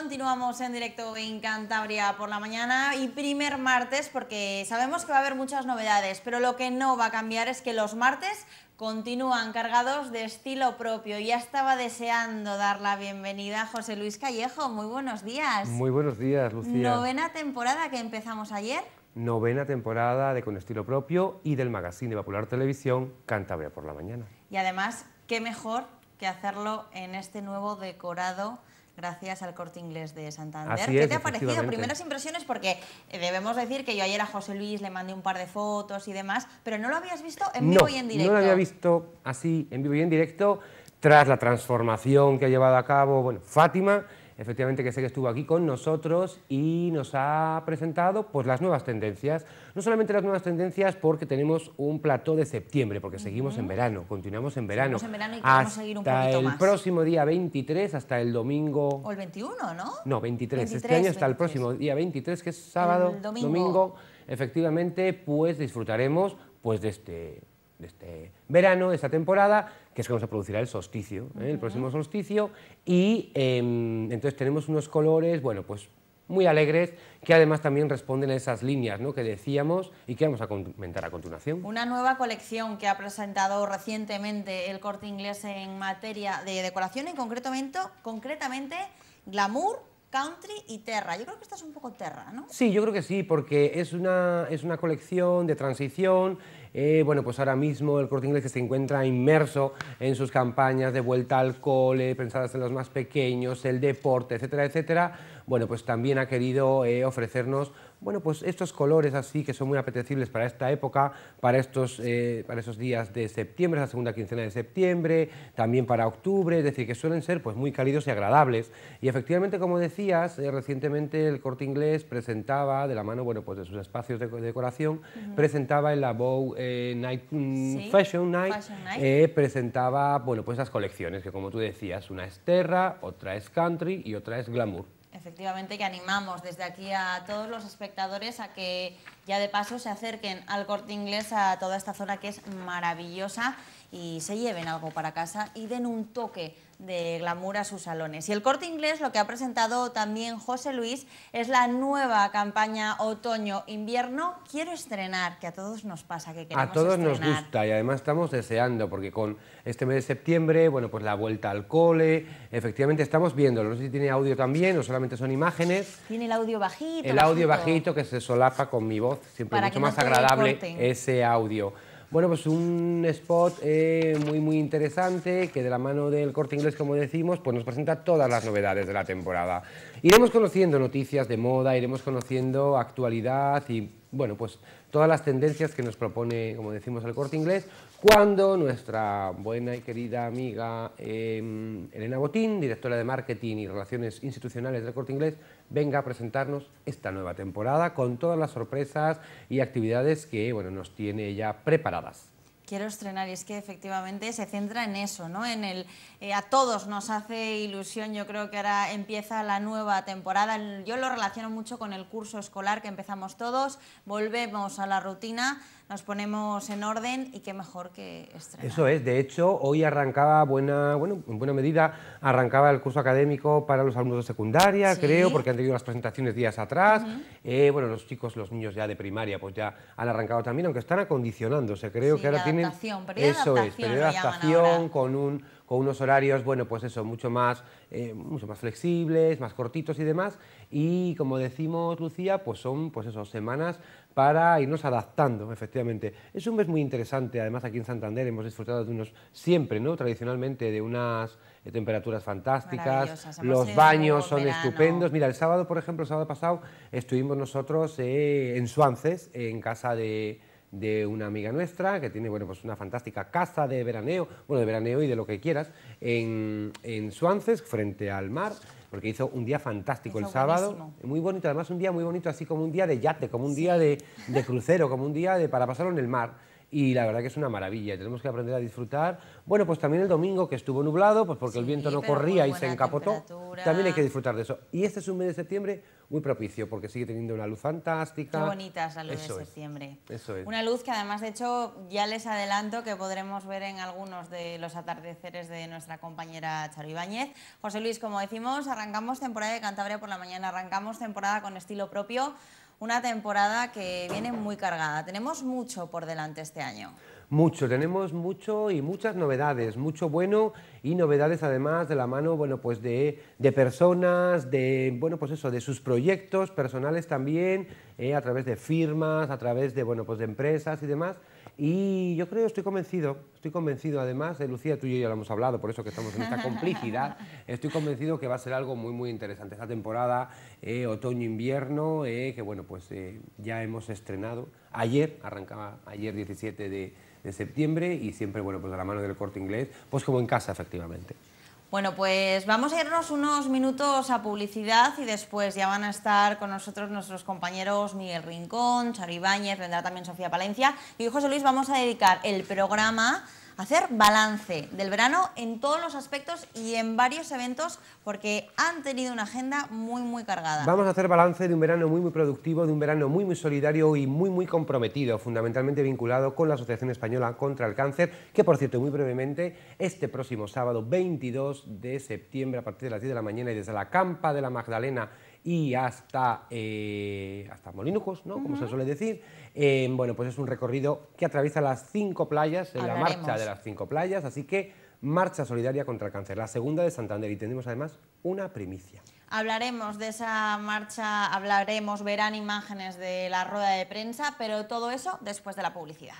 Continuamos en directo en Cantabria por la mañana y primer martes porque sabemos que va a haber muchas novedades, pero lo que no va a cambiar es que los martes continúan cargados de estilo propio. Ya estaba deseando dar la bienvenida a José Luis Callejo. Muy buenos días. Muy buenos días, Lucía. Novena temporada que empezamos ayer. Novena temporada de Con Estilo Propio y del magazine de Popular Televisión Cantabria por la mañana. Y además, qué mejor que hacerlo en este nuevo decorado gracias al Corte Inglés de Santander. ¿Qué te ha parecido? Primeras impresiones, porque eh, debemos decir que yo ayer a José Luis le mandé un par de fotos y demás, pero no lo habías visto en vivo y en directo. No lo había visto así en vivo y en directo, tras la transformación que ha llevado a cabo bueno, Fátima efectivamente que sé que estuvo aquí con nosotros y nos ha presentado pues, las nuevas tendencias. No solamente las nuevas tendencias porque tenemos un plató de septiembre, porque seguimos en verano, continuamos en verano. Seguimos el próximo día 23, hasta el domingo... O el 21, ¿no? No, 23. este año hasta el próximo día 23, que es sábado, domingo. domingo. Efectivamente, pues disfrutaremos pues, de este de este verano, de esta temporada, que es vamos se producirá el solsticio, ¿eh? el próximo solsticio, y em, entonces tenemos unos colores, bueno, pues muy alegres, que además también responden a esas líneas ¿no? que decíamos y que vamos a comentar a continuación. Una nueva colección que ha presentado recientemente el Corte Inglés en materia de decoración y concretamente, concretamente glamour Country y Terra. Yo creo que esta es un poco Terra, ¿no? Sí, yo creo que sí, porque es una, es una colección de transición. Eh, bueno, pues ahora mismo el Corte Inglés que se encuentra inmerso en sus campañas de vuelta al cole, pensadas en los más pequeños, el deporte, etcétera, etcétera. Bueno, pues también ha querido eh, ofrecernos bueno, pues estos colores así que son muy apetecibles para esta época, para estos, eh, para esos días de septiembre, la segunda quincena de septiembre, también para octubre, es decir, que suelen ser pues muy cálidos y agradables. Y efectivamente, como decías, eh, recientemente el Corte Inglés presentaba, de la mano, bueno, pues de sus espacios de, decoración, presentaba el la Bow eh, mm, Night, Fashion Night, presentaba, bueno, pues esas colecciones, que como tú decías, una es terra, otra es country y otra es glamour efectivamente que animamos desde aquí a todos los espectadores a que ya de paso se acerquen al corte inglés a toda esta zona que es maravillosa y se lleven algo para casa y den un toque de glamour a sus salones. Y el corte inglés lo que ha presentado también José Luis es la nueva campaña otoño-invierno. Quiero estrenar, que a todos nos pasa que queremos A todos nos gusta y además estamos deseando porque con este mes de septiembre, bueno, pues la vuelta al cole, efectivamente estamos viéndolo. No sé si tiene audio también o solamente son imágenes. Tiene el audio bajito. El audio bajito que se solapa con mi voz siempre mucho más agradable ese audio. Bueno, pues un spot eh, muy, muy interesante que de la mano del corte inglés, como decimos, pues nos presenta todas las novedades de la temporada. Iremos conociendo noticias de moda, iremos conociendo actualidad y bueno, pues todas las tendencias que nos propone, como decimos, el corte inglés, cuando nuestra buena y querida amiga em, Elena Botín, directora de marketing y relaciones institucionales del corte inglés, venga a presentarnos esta nueva temporada con todas las sorpresas y actividades que bueno, nos tiene ya preparadas. Quiero estrenar y es que efectivamente se centra en eso, ¿no? En el eh, a todos nos hace ilusión. Yo creo que ahora empieza la nueva temporada. Yo lo relaciono mucho con el curso escolar que empezamos todos. Volvemos a la rutina, nos ponemos en orden y qué mejor que estrenar. Eso es. De hecho, hoy arrancaba buena, bueno, en buena medida arrancaba el curso académico para los alumnos de secundaria, creo, porque han tenido las presentaciones días atrás. Eh, bueno, los chicos, los niños ya de primaria, pues ya han arrancado también, aunque están acondicionándose. Creo que ahora tienen eso adaptación, es, periodo de adaptación con, un, con unos horarios, bueno, pues eso, mucho más, eh, mucho más flexibles, más cortitos y demás. Y como decimos, Lucía, pues son pues eso, semanas para irnos adaptando, efectivamente. Es un mes muy interesante, además aquí en Santander hemos disfrutado de unos, siempre, ¿no? Tradicionalmente, de unas eh, temperaturas fantásticas, los baños son estupendos. Mira, el sábado, por ejemplo, el sábado pasado estuvimos nosotros eh, en Suances, en casa de de una amiga nuestra que tiene bueno, pues una fantástica casa de veraneo, bueno, de veraneo y de lo que quieras, en, en Suances, frente al mar, porque hizo un día fantástico el sábado, muy bonito, además un día muy bonito, así como un día de yate, como un día de, de crucero, como un día de para pasarlo en el mar y la verdad que es una maravilla. Tenemos que aprender a disfrutar. Bueno, pues también el domingo que estuvo nublado, pues porque el viento no corría y se encapotó. También hay que disfrutar de eso. Y este es un mes de septiembre muy propicio porque sigue teniendo una luz fantástica. Qué bonita es la de septiembre. Eso es. Una luz que además, de hecho, ya les adelanto que podremos ver en algunos de los atardeceres de nuestra compañera Charo Ibáñez. José Luis, como decimos, arrancamos temporada de Cantabria por la mañana, arrancamos temporada con estilo propio una temporada que viene muy cargada. Tenemos mucho por delante este año. Mucho, tenemos mucho y muchas novedades, mucho bueno y novedades además de la mano, bueno, pues de, personas, de, bueno, pues eso, de sus proyectos personales también, eh, a través de firmas, a través de, bueno, pues de empresas y demás. Y yo creo, estoy convencido Estoy convencido, además, de eh, Lucía, tú y yo ya lo hemos hablado, por eso que estamos en esta complicidad. Estoy convencido que va a ser algo muy, muy interesante. Esta temporada, eh, otoño-invierno, eh, que bueno, pues ya hemos estrenado. Ayer, arrancaba ayer 17 de, septiembre y siempre, bueno, pues de la mano del corte inglés, pues como en casa, efectivamente. Bueno, pues vamos a irnos unos minutos a publicidad y después ya van a estar con nosotros nuestros compañeros Miguel Rincón, Charly Báñez, vendrá también Sofía Palencia. Y José Luis, vamos a dedicar el programa hacer balance del verano en todos los aspectos y en varios eventos porque han tenido una agenda muy, muy cargada. Vamos a hacer balance de un verano muy, muy productivo, de un verano muy, muy solidario y muy, muy comprometido, fundamentalmente vinculado con la Asociación Española contra el Cáncer, que por cierto, muy brevemente, este próximo sábado 22 de septiembre a partir de las 10 de la mañana y desde la Campa de la Magdalena y hasta, eh, hasta Molinujos, ¿no? Como se suele decir. Eh, bueno, pues es un recorrido que atraviesa las cinco playas, en la marcha de las cinco playas, así que marcha solidaria contra el cáncer, la segunda de Santander, y tenemos además una primicia. Hablaremos de esa marcha, hablaremos, verán imágenes de la rueda de prensa, pero todo eso después de la publicidad.